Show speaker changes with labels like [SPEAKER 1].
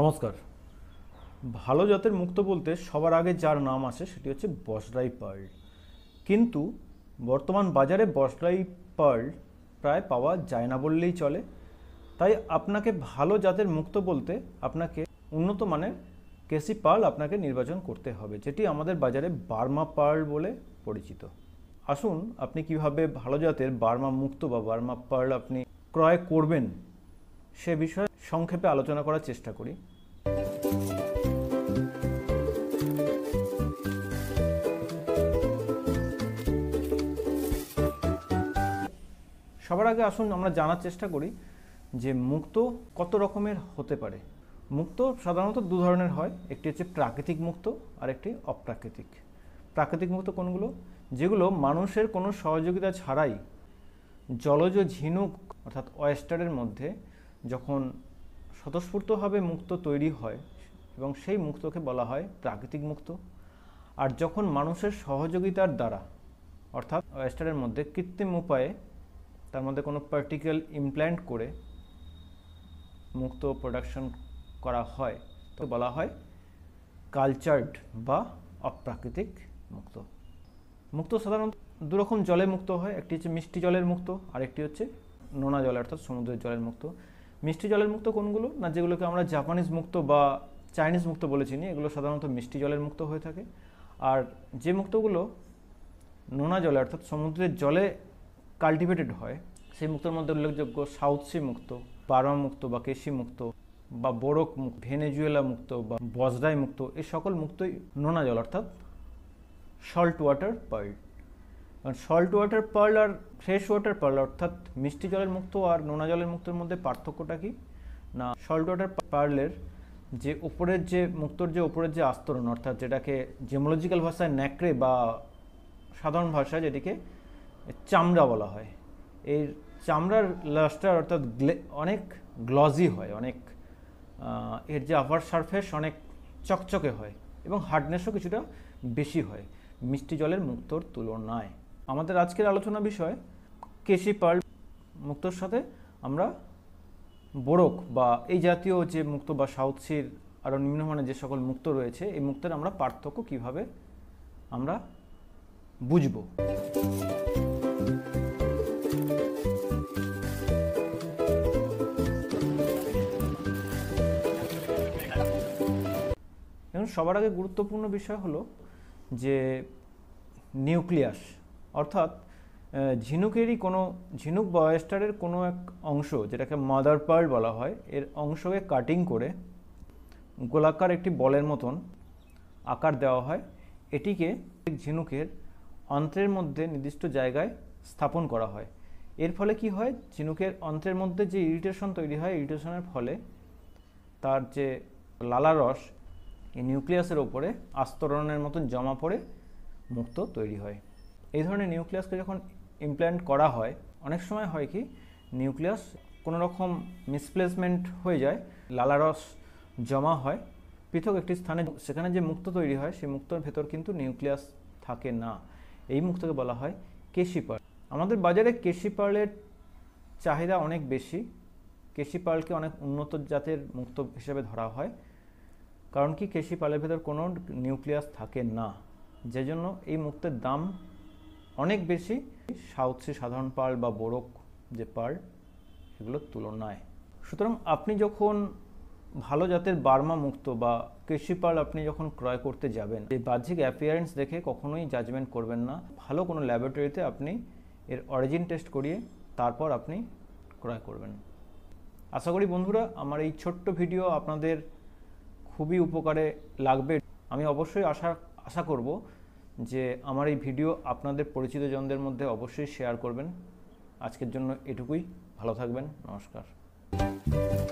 [SPEAKER 1] নমস্কার ভালো জাতের মুক্ত বলতে সবার আগে যার নাম আসে সেটি হচ্ছে বসরাই পার্ল কিন্তু বর্তমান বাজারে বসরাই পার্ল প্রায় পাওয়া যায় না বললেই চলে তাই আপনাকে ভালো জাতের মুক্ত বলতে আপনাকে উন্নত মানের কেসি পার্ল আপনাকে নির্বাচন করতে হবে যেটি আমাদের বাজারে বার্মা পার্ল বলে পরিচিত আসুন আপনি কিভাবে ভালো জাতের বার্মা মুক্ত বা বার্মা পার্ল আপনি ক্রয় করবেন সে বিষয়ে সংক্ষেপে আলোচনা করার চেষ্টা করি সবার আগে আসুন আমরা জানার চেষ্টা করি যে মুক্ত কত রকমের হতে পারে মুক্ত সাধারণত দু ধরনের হয় একটি হচ্ছে প্রাকৃতিক মুক্ত আর একটি অপ্রাকৃতিক প্রাকৃতিক মুক্ত কোনগুলো যেগুলো মানুষের কোনো সহযোগিতা ছাড়াই জলজ ঝিনুক অর্থাৎ অয়েস্টারের মধ্যে যখন স্বতঃস্ফূর্তভাবে মুক্ত তৈরি হয় এবং সেই মুক্তকে বলা হয় প্রাকৃতিক মুক্ত আর যখন মানুষের সহযোগিতার দ্বারা অর্থাৎ ওয়েস্টারের মধ্যে কৃত্রিম উপায়ে তার মধ্যে কোনো পার্টিকেল ইমপ্ল্যান্ট করে মুক্ত প্রোডাকশন করা হয় তো বলা হয় কালচার্ড বা অপ্রাকৃতিক মুক্ত মুক্ত সাধারণত দুরকম জলে মুক্ত হয় একটি হচ্ছে মিষ্টি জলের মুক্ত আরেকটি হচ্ছে নোনা জলে অর্থাৎ সমুদ্রের জলের মুক্ত মিষ্টি জলের মুক্ত কোনগুলো না যেগুলোকে আমরা জাপানিজ মুক্ত বা চাইনিজ মুক্ত বলে চিনি এগুলো সাধারণত মিষ্টি জলের মুক্ত হয়ে থাকে আর যে মুক্তগুলো নোনা জলে অর্থাৎ সমুদ্রের জলে কাল্টিভেটেড হয় সেই মুক্তর মধ্যে উল্লেখযোগ্য সাউথ সি মুক্ত বারমা মুক্ত বা কেশি মুক্ত বা বোরক মুক্ত ভেনেজুয়েলা মুক্ত বা বজরাই মুক্ত এই সকল মুক্তই নোনা জল অর্থাৎ সল্ট ওয়াটার পয়েন্ট কারণ সল্ট ওয়াটার পার্ল আর ফ্রেশ ওয়াটার পার্ল অর্থাৎ মিষ্টি জলের মুক্ত আর নোনা জলের মুক্তর মধ্যে পার্থক্যটা কি না সল্ট ওয়াটার পার্লের যে ওপরের যে মুক্তর যে ওপরের যে আস্তরণ অর্থাৎ যেটাকে জেমোলজিক্যাল ভাষায় ন্যাকড়ে বা সাধারণ ভাষায় যেটিকে চামড়া বলা হয় এই চামড়ার লাস্টার অর্থাৎ অনেক গ্লজি হয় অনেক এর যে আভার সারফেস অনেক চকচকে হয় এবং হার্ডনেসও কিছুটা বেশি হয় মিষ্টি জলের মুক্তর তুলনায় আমাদের আজকের আলোচনা বিষয় কেশি পার্ল মুক্তর সাথে আমরা বোরক বা এই জাতীয় যে মুক্ত বা সাউথসির আরও নিম্নমানের যে সকল মুক্ত রয়েছে এই মুক্তের আমরা পার্থক্য কিভাবে আমরা বুঝব এখন সবার আগে গুরুত্বপূর্ণ বিষয় হলো যে নিউক্লিয়াস অর্থাৎ ঝিনুকেরই কোনো ঝিনুক বয়েস্টারের কোনো এক অংশ যেটাকে মাদার পার্ল বলা হয় এর অংশকে কাটিং করে গোলাকার একটি বলের মতন আকার দেওয়া হয় এটিকে ঝিনুকের অন্ত্রের মধ্যে নির্দিষ্ট জায়গায় স্থাপন করা হয় এর ফলে কি হয় ঝিনুকের অন্ত্রের মধ্যে যে ইরিটেশন তৈরি হয় ইরিটেশনের ফলে তার যে লালা রস এই নিউক্লিয়াসের ওপরে আস্তরণের মতন জমা পড়ে মুক্ত তৈরি হয় এই ধরনের নিউক্লিয়াসকে যখন ইমপ্ল্যান্ট করা হয় অনেক সময় হয় কি নিউক্লিয়াস কোনো রকম মিসপ্লেসমেন্ট হয়ে যায় লালারস জমা হয় পৃথক একটি স্থানে সেখানে যে মুক্ত তৈরি হয় সেই মুক্তর ভেতর কিন্তু নিউক্লিয়াস থাকে না এই মুক্তকে বলা হয় কেশি পার্ল আমাদের বাজারে কেশি পার্লের চাহিদা অনেক বেশি কেশি পার্লকে অনেক উন্নত জাতের মুক্ত হিসেবে ধরা হয় কারণ কি কেশি পার্লের ভেতর কোনো নিউক্লিয়াস থাকে না যে জন্য এই মুক্তের দাম অনেক বেশি সাউথ সাধারণ পার্ল বা বোরক যে পার্ল এগুলোর তুলনায় সুতরাং আপনি যখন ভালো জাতের বার্মা মুক্ত বা কৃষি পার্ল আপনি যখন ক্রয় করতে যাবেন এই বাহ্যিক অ্যাপিয়ারেন্স দেখে কখনোই জাজমেন্ট করবেন না ভালো কোনো ল্যাবরেটরিতে আপনি এর অরিজিন টেস্ট করিয়ে তারপর আপনি ক্রয় করবেন আশা করি বন্ধুরা আমার এই ছোট্ট ভিডিও আপনাদের খুবই উপকারে লাগবে আমি অবশ্যই আশা আশা করব যে আমার এই ভিডিও আপনাদের পরিচিত জনদের মধ্যে অবশ্যই শেয়ার করবেন আজকের জন্য এটুকুই ভালো থাকবেন নমস্কার